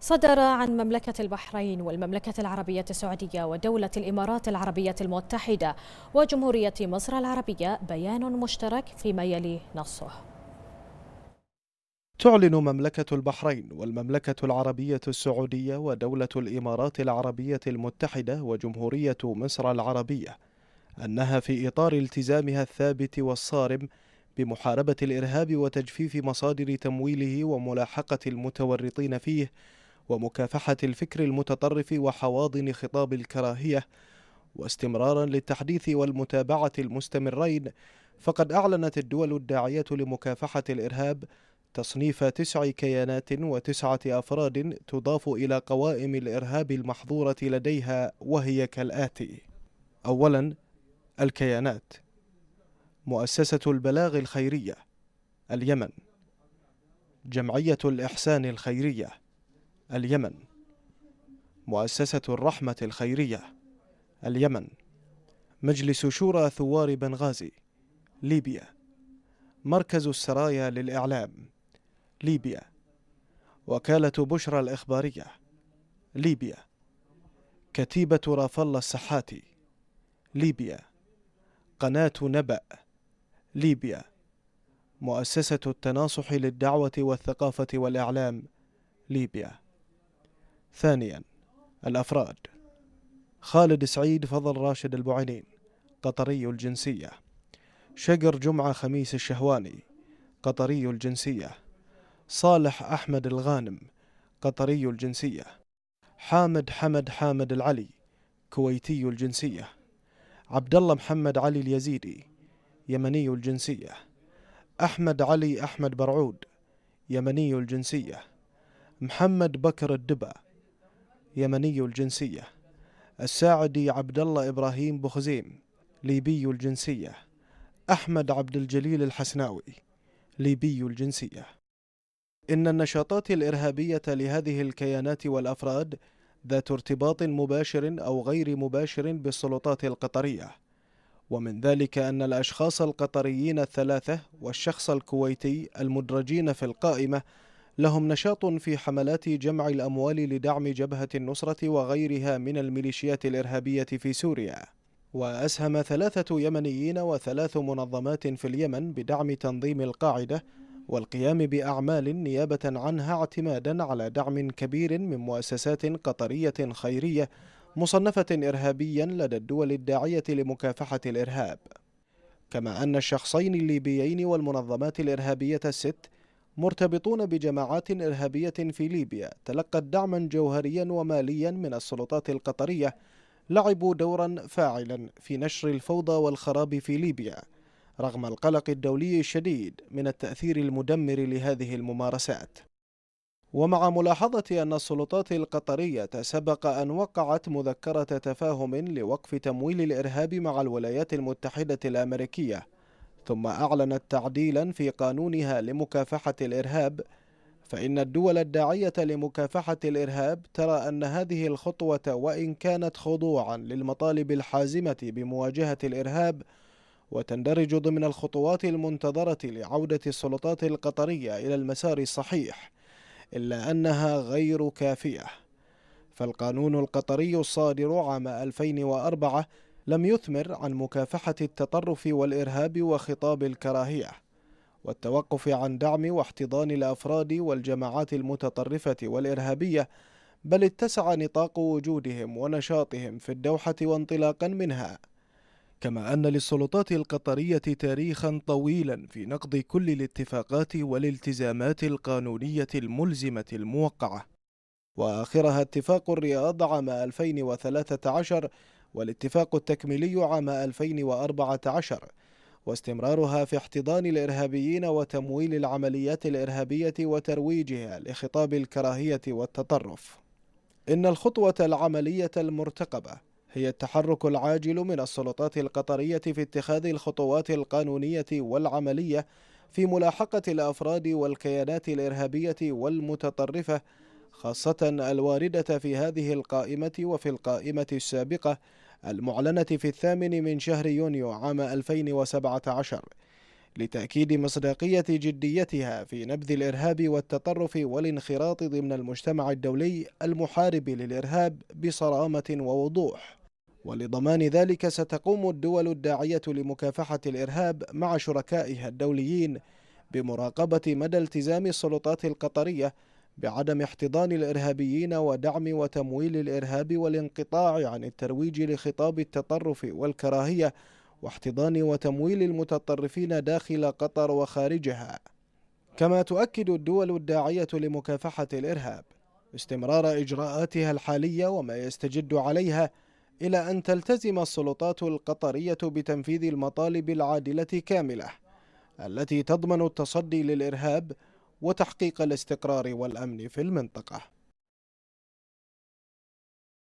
صدر عن مملكة البحرين والمملكة العربية السعودية ودولة الإمارات العربية المتحدة وجمهورية مصر العربية بيان مشترك فيما يلي نصه تعلن مملكة البحرين والمملكة العربية السعودية ودولة الإمارات العربية المتحدة وجمهورية مصر العربية أنها في إطار التزامها الثابت والصارم بمحاربة الإرهاب وتجفيف مصادر تمويله وملاحقة المتورطين فيه ومكافحة الفكر المتطرف وحواضن خطاب الكراهية واستمرارا للتحديث والمتابعة المستمرين فقد أعلنت الدول الداعية لمكافحة الإرهاب تصنيف تسع كيانات وتسعة أفراد تضاف إلى قوائم الإرهاب المحظورة لديها وهي كالآتي أولا الكيانات مؤسسة البلاغ الخيرية اليمن جمعية الإحسان الخيرية اليمن مؤسسة الرحمة الخيرية اليمن مجلس شورى ثوار بنغازي ليبيا مركز السرايا للإعلام ليبيا وكالة بشرى الإخبارية ليبيا كتيبة راف السحاتي ليبيا قناة نبأ ليبيا مؤسسة التناصح للدعوة والثقافة والإعلام ليبيا ثانيا الأفراد خالد سعيد فضل راشد البعينين قطري الجنسية شقر جمعة خميس الشهواني قطري الجنسية صالح أحمد الغانم قطري الجنسية حامد حمد حامد العلي كويتي الجنسية عبد الله محمد علي اليزيدي يمني الجنسية أحمد علي أحمد برعود يمني الجنسية محمد بكر الدبا يمني الجنسية الساعدي عبد الله إبراهيم بخزيم ليبي الجنسية أحمد عبد الجليل الحسناوي ليبي الجنسية إن النشاطات الإرهابية لهذه الكيانات والأفراد ذات ارتباط مباشر أو غير مباشر بالسلطات القطرية ومن ذلك أن الأشخاص القطريين الثلاثة والشخص الكويتي المدرجين في القائمة لهم نشاط في حملات جمع الأموال لدعم جبهة النصرة وغيرها من الميليشيات الإرهابية في سوريا وأسهم ثلاثة يمنيين وثلاث منظمات في اليمن بدعم تنظيم القاعدة والقيام بأعمال نيابة عنها اعتمادا على دعم كبير من مؤسسات قطرية خيرية مصنفة إرهابيا لدى الدول الداعية لمكافحة الإرهاب كما أن الشخصين الليبيين والمنظمات الإرهابية الست مرتبطون بجماعات إرهابية في ليبيا تلقت دعما جوهريا وماليا من السلطات القطرية لعبوا دورا فاعلا في نشر الفوضى والخراب في ليبيا رغم القلق الدولي الشديد من التأثير المدمر لهذه الممارسات ومع ملاحظة أن السلطات القطرية سبق أن وقعت مذكرة تفاهم لوقف تمويل الإرهاب مع الولايات المتحدة الأمريكية ثم أعلنت تعديلا في قانونها لمكافحة الإرهاب فإن الدول الداعية لمكافحة الإرهاب ترى أن هذه الخطوة وإن كانت خضوعا للمطالب الحازمة بمواجهة الإرهاب وتندرج ضمن الخطوات المنتظرة لعودة السلطات القطرية إلى المسار الصحيح إلا أنها غير كافية فالقانون القطري الصادر عام 2004 لم يثمر عن مكافحة التطرف والإرهاب وخطاب الكراهية والتوقف عن دعم واحتضان الأفراد والجماعات المتطرفة والإرهابية بل اتسع نطاق وجودهم ونشاطهم في الدوحة وانطلاقا منها كما أن للسلطات القطرية تاريخا طويلا في نقض كل الاتفاقات والالتزامات القانونية الملزمة الموقعة وآخرها اتفاق الرياض عام 2013 والاتفاق التكميلي عام 2014 واستمرارها في احتضان الإرهابيين وتمويل العمليات الإرهابية وترويجها لخطاب الكراهية والتطرف إن الخطوة العملية المرتقبة هي التحرك العاجل من السلطات القطرية في اتخاذ الخطوات القانونية والعملية في ملاحقة الأفراد والكيانات الإرهابية والمتطرفة خاصة الواردة في هذه القائمة وفي القائمة السابقة المعلنة في الثامن من شهر يونيو عام 2017 لتأكيد مصداقية جديتها في نبذ الإرهاب والتطرف والانخراط ضمن المجتمع الدولي المحارب للإرهاب بصرامة ووضوح ولضمان ذلك ستقوم الدول الداعية لمكافحة الإرهاب مع شركائها الدوليين بمراقبة مدى التزام السلطات القطرية بعدم احتضان الإرهابيين ودعم وتمويل الإرهاب والانقطاع عن الترويج لخطاب التطرف والكراهية واحتضان وتمويل المتطرفين داخل قطر وخارجها كما تؤكد الدول الداعية لمكافحة الإرهاب استمرار إجراءاتها الحالية وما يستجد عليها إلى أن تلتزم السلطات القطرية بتنفيذ المطالب العادلة كاملة التي تضمن التصدي للإرهاب وتحقيق الاستقرار والأمن في المنطقة